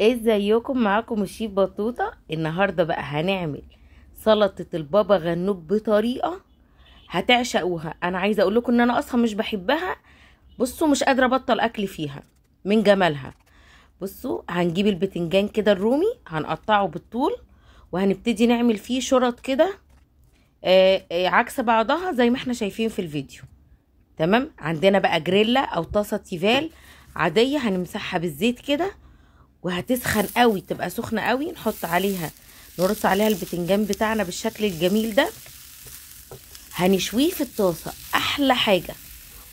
ازيكم معاكم الشيف بطوطة النهاردة بقى هنعمل سلطة البابا غنوج بطريقة هتعشقوها انا عايزة اقول لكم ان انا اصلا مش بحبها بصوا مش قادرة ابطل اكل فيها من جمالها بصوا هنجيب البتنجان كده الرومي هنقطعه بالطول وهنبتدي نعمل فيه شرط كده آه، آه، عكس بعضها زي ما احنا شايفين في الفيديو تمام عندنا بقى جريلا او طاسة تيفال عادية هنمسحها بالزيت كده وهتسخن قوي تبقى سخنه قوي نحط عليها نرص عليها البتنجان بتاعنا بالشكل الجميل ده هنشويه في الطاسه احلى حاجه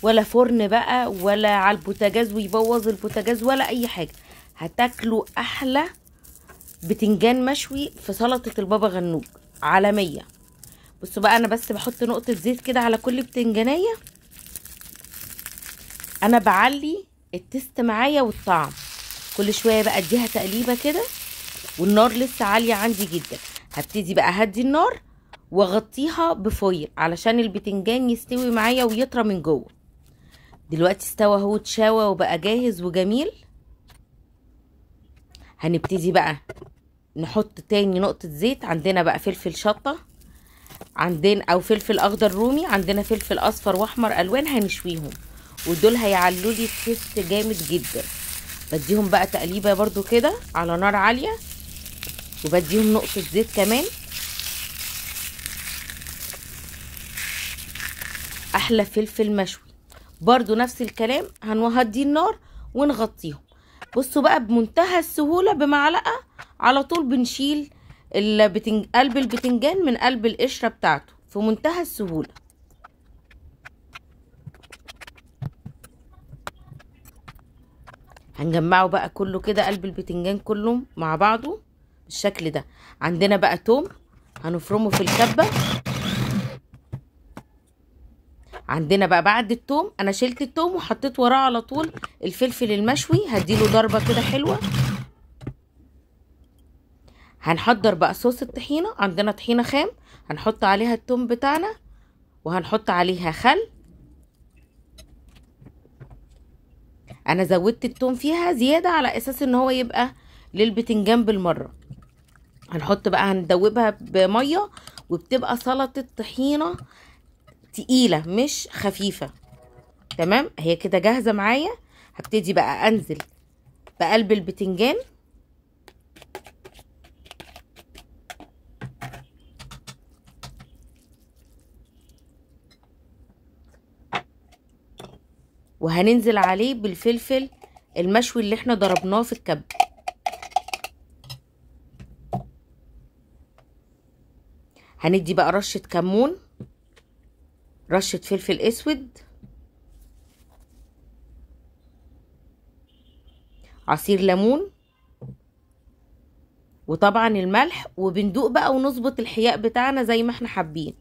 ولا فرن بقى ولا على البوتاجاز ويبوظ البوتاجاز ولا اي حاجه هتاكلوا احلى بتنجان مشوي في سلطه البابا غنوج عالميه بصوا بقى انا بس بحط نقطه زيت كده على كل بتنجانيه انا بعلي التست معايا والطعم كل شويه بقى اديها تقليبه كده والنار لسه عاليه عندي جدا هبتدي بقى اهدي النار واغطيها بفويل علشان البتنجان يستوي معايا ويطرى من جوه دلوقتي استوى اهو اتشوى وبقى جاهز وجميل هنبتدي بقى نحط تاني نقطة زيت عندنا بقى فلفل شطة عندنا او فلفل اخضر رومي عندنا فلفل اصفر واحمر الوان هنشويهم ودول هيعلولي لي جامد جدا بديهم بقى تقليبه برضو كده على نار عاليه وبديهم نقطه زيت كمان احلى فلفل مشوي برضو نفس الكلام هنهدي النار ونغطيهم بصوا بقى بمنتهى السهوله بمعلقه على طول بنشيل قلب البتنجان من قلب القشره بتاعته في منتهى السهوله هنجمعه بقى كله كده قلب البتنجان كله مع بعضه بالشكل ده عندنا بقى توم هنفرمه في الكبة عندنا بقى بعد التوم انا شلت التوم وحطيت وراه على طول الفلفل المشوي هديله ضربة كده حلوة هنحضر بقى صوص الطحينة عندنا طحينة خام هنحط عليها التوم بتاعنا وهنحط عليها خل انا زودت التوم فيها زياده على اساس ان هو يبقى للبتنجان بالمره هنحط بقى هندوبها بميه وبتبقى سلطه طحينه تقيله مش خفيفه تمام هي كده جاهزه معايا هبتدي بقى انزل بقلب البتنجان وهننزل عليه بالفلفل المشوي اللي احنا ضربناه في الكب هندي بقى رشة كمون رشة فلفل اسود عصير ليمون وطبعا الملح وبندوق بقى ونظبط الحياء بتاعنا زي ما احنا حابين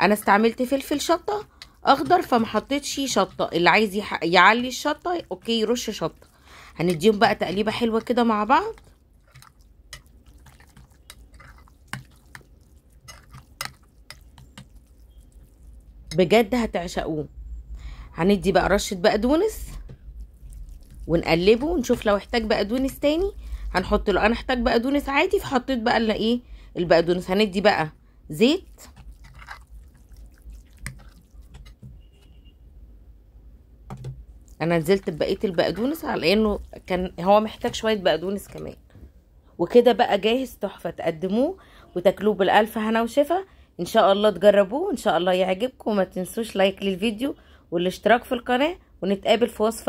انا استعملت فلفل شطه اخضر فما حطيتش شطه اللي عايز يعلي الشطه اوكي يرش شطه هنديهم بقى تقليبه حلوه كده مع بعض بجد هتعشقوه هندي بقى رشه بقدونس ونقلبه ونشوف لو احتاج بقدونس تاني هنحط له انا احتاج بقدونس عادي فحطيت بقى ايه البقدونس هندي بقى زيت انا نزلت ببقيه البقدونس على انه كان هو محتاج شويه بقدونس كمان وكده بقى جاهز تحفه تقدموه وتاكلوه بالالف هنا وشفا ان شاء الله تجربوه وان شاء الله يعجبكم وما تنسوش لايك للفيديو والاشتراك في القناه ونتقابل في وصفه